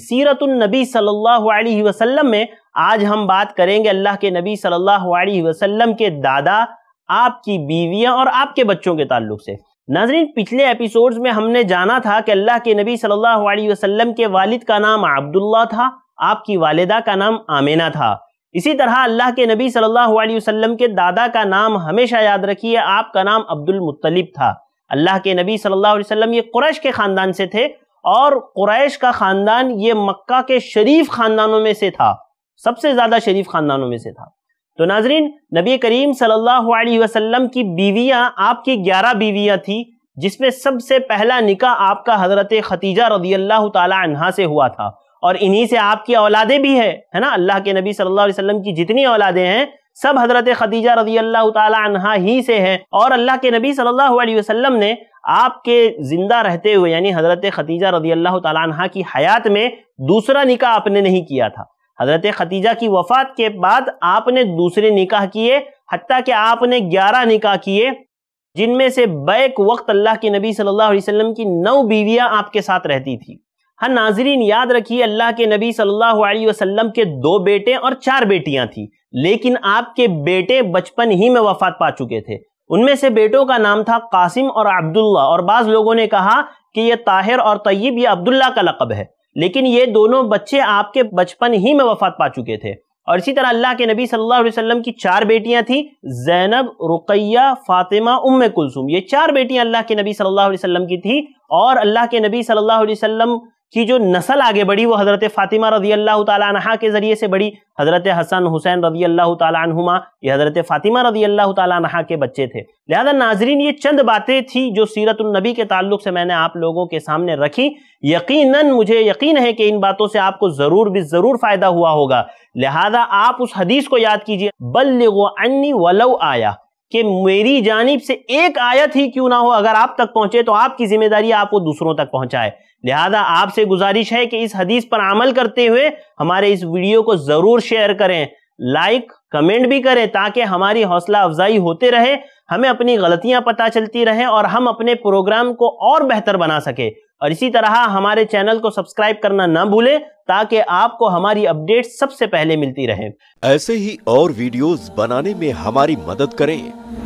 सीरतुलनबी सल्लल्लाहु अलैहि वसल्लम में आज हम बात करेंगे अल्लाह के नबी सल्लल्लाहु अलैहि वसल्लम के दादा आपकी बीवियां और आपके बच्चों के ताल्लुक से नाजरीन पिछले एपिसोड्स में हमने जाना था कि अल्लाह के नबी सल्लल्लाहु अलैहि वसल्लम के वालिद का नाम अब्दुल्ला था आपकी वालिदा का नाम आमेना था इसी तरह अल्लाह के नबी सल्लल्लाहु अलैहि वसल्लम के दादा का नाम हमेशा याद रखिए आपका नाम अब्दुल मुत्तलिब था अल्लाह के नबी सल्लल्लाहु अलैहि वसल्लम ये कुरैश के ख़ानदान से थे और कुरैश का खानदान ये मक्का के शरीफ खानदानों में से था सबसे ज्यादा शरीफ खानदानों में से था तो नाजरीन नबी करीम सल्लल्लाहु अलैहि वसल्लम की बीवियां आपकी ग्यारह बीवियां थी जिसमें सबसे पहला निकाह आपका हजरत खतीजा रदी अल्लाह तहा से हुआ था और इन्हीं से आपकी औलादे भी है है ना अल्लाह के नबी सल्लल्लाहु अलैहि वसल्लम की जितनी औलादे हैं सब हजरत खदीजा रजी अल्लाह तहा ही से हैं और अल्लाह के नबी सल्लल्लाहु अलैहि वसल्लम ने आपके ज़िंदा रहते हुए यानी हजरत खदीजा रजी अल्लाह तहा की हयात में दूसरा निकाह आपने नहीं किया था हजरत खदीजा की वफात के बाद आपने दूसरे निकाह किए हती कि आपने ग्यारह निकाह किए जिनमें से बैक वक्त अल्लाह के नबी सल्लल्लाहु अलैहि वसल्लम की नौ बीवियां आपके साथ रहती थी हाँ नाजरीन याद रखिए अल्लाह के नबी सल्लल्लाहु अलैहि वसल्लम के दो बेटे और चार बेटियां थी लेकिन आपके बेटे बचपन ही में वफात पा चुके थे उनमें से बेटों का नाम था कासिम और अब्दुल्ला और बाज़ लोगों ने कहा कि ये ताहिर और तय्यब ये अब्दुल्ला का लकब है लेकिन ये दोनों बच्चे आपके बचपन ही में वफात पा चुके थे और इसी तरह अल्लाह के नबी सल्लल्लाहु अलैहि वसल्लम की चार बेटियां थी जैनब रुकैया फातिमा उम कुलसुम ये चार बेटियां अल्लाह के नबी सल्लल्लाहु अलैहि वसल्लम की थी और अल्लाह के नबी सल्लल्लाहु अलैहि वसल्लम की जो नस्ल आगे बढ़ी वो हज़रत फ़ातिमा रजी अल्लाह तह के ज़रिए से बढ़ी हज़रत हसन हुसैन रजी अल्लाह तुमा ये हज़रत फ़ातिमा रजी अल्लाह तह के बच्चे थे लिहाजा नाजरीन ये चंद बातें थी जो सीरतुलनबी के तल्लुक से मैंने आप लोगों के सामने रखी यकीन मुझे यकीन है कि इन बातों से आपको ज़रूर भी ज़रूर फ़ायदा हुआ होगा लिहाजा आप उस हदीस को याद कीजिए बल्लगो अन्नी वलव आया कि मेरी जानिब से एक आयत ही क्यों ना हो अगर आप तक पहुंचे तो आपकी जिम्मेदारी आप वो दूसरों तक पहुंचाए लिहाजा आपसे गुजारिश है कि इस हदीस पर अमल करते हुए हमारे इस वीडियो को जरूर शेयर करें लाइक कमेंट भी करें ताकि हमारी हौसला अफजाई होते रहे हमें अपनी गलतियां पता चलती रहें और हम अपने प्रोग्राम को और बेहतर बना सके और इसी तरह हमारे चैनल को सब्सक्राइब करना ना भूलें ताकि आपको हमारी अपडेट सबसे पहले मिलती रहे ऐसे ही और वीडियोस बनाने में हमारी मदद करें